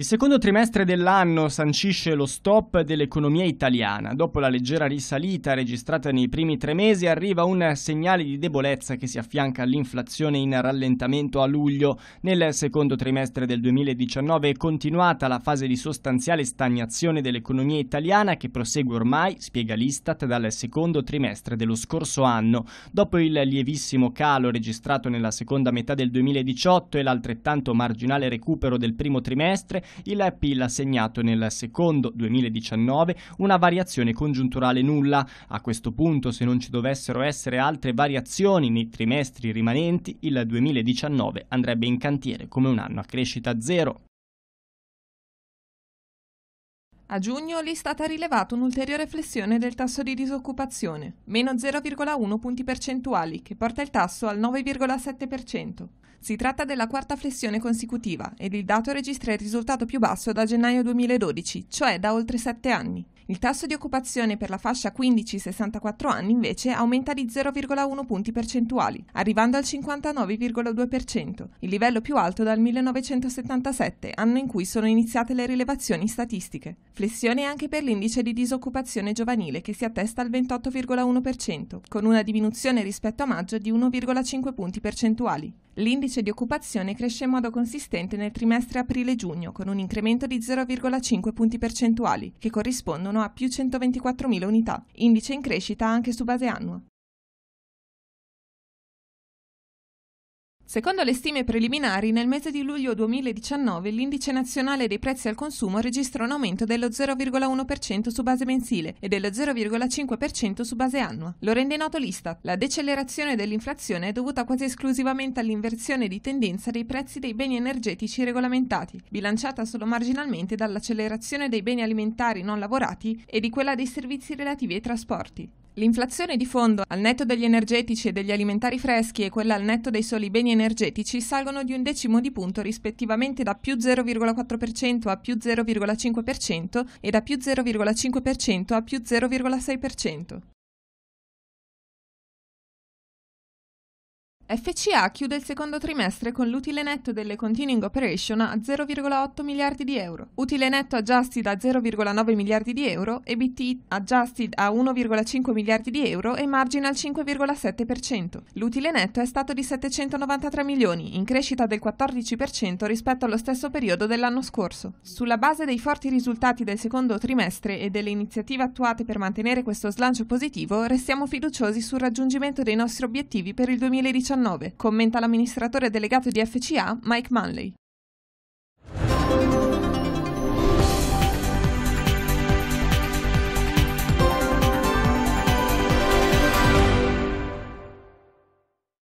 Il secondo trimestre dell'anno sancisce lo stop dell'economia italiana. Dopo la leggera risalita registrata nei primi tre mesi arriva un segnale di debolezza che si affianca all'inflazione in rallentamento a luglio. Nel secondo trimestre del 2019 è continuata la fase di sostanziale stagnazione dell'economia italiana che prosegue ormai, spiega l'Istat, dal secondo trimestre dello scorso anno. Dopo il lievissimo calo registrato nella seconda metà del 2018 e l'altrettanto marginale recupero del primo trimestre, il PIL ha segnato nel secondo 2019 una variazione congiunturale nulla. A questo punto, se non ci dovessero essere altre variazioni nei trimestri rimanenti, il 2019 andrebbe in cantiere come un anno a crescita zero. A giugno lì è stata rilevata un'ulteriore flessione del tasso di disoccupazione, meno 0,1 punti percentuali, che porta il tasso al 9,7%. Si tratta della quarta flessione consecutiva ed il dato registra il risultato più basso da gennaio 2012, cioè da oltre sette anni. Il tasso di occupazione per la fascia 15-64 anni invece aumenta di 0,1 punti percentuali, arrivando al 59,2%, il livello più alto dal 1977, anno in cui sono iniziate le rilevazioni statistiche. Flessione anche per l'indice di disoccupazione giovanile che si attesta al 28,1%, con una diminuzione rispetto a maggio di 1,5 punti percentuali. L'indice di occupazione cresce in modo consistente nel trimestre aprile-giugno, con un incremento di 0,5 punti percentuali, che corrispondono a più 124.000 unità, indice in crescita anche su base annua. Secondo le stime preliminari, nel mese di luglio 2019 l'indice nazionale dei prezzi al consumo registra un aumento dello 0,1% su base mensile e dello 0,5% su base annua. Lo rende noto l'Istat. La decelerazione dell'inflazione è dovuta quasi esclusivamente all'inversione di tendenza dei prezzi dei beni energetici regolamentati, bilanciata solo marginalmente dall'accelerazione dei beni alimentari non lavorati e di quella dei servizi relativi ai trasporti. L'inflazione di fondo al netto degli energetici e degli alimentari freschi e quella al netto dei soli beni energetici salgono di un decimo di punto rispettivamente da più 0,4% a più 0,5% e da più 0,5% a più 0,6%. FCA chiude il secondo trimestre con l'utile netto delle continuing operation a 0,8 miliardi di euro, utile netto adjusted a 0,9 miliardi di euro, EBT adjusted a 1,5 miliardi di euro e margine al 5,7%. L'utile netto è stato di 793 milioni, in crescita del 14% rispetto allo stesso periodo dell'anno scorso. Sulla base dei forti risultati del secondo trimestre e delle iniziative attuate per mantenere questo slancio positivo, restiamo fiduciosi sul raggiungimento dei nostri obiettivi per il 2019 commenta l'amministratore delegato di FCA Mike Manley.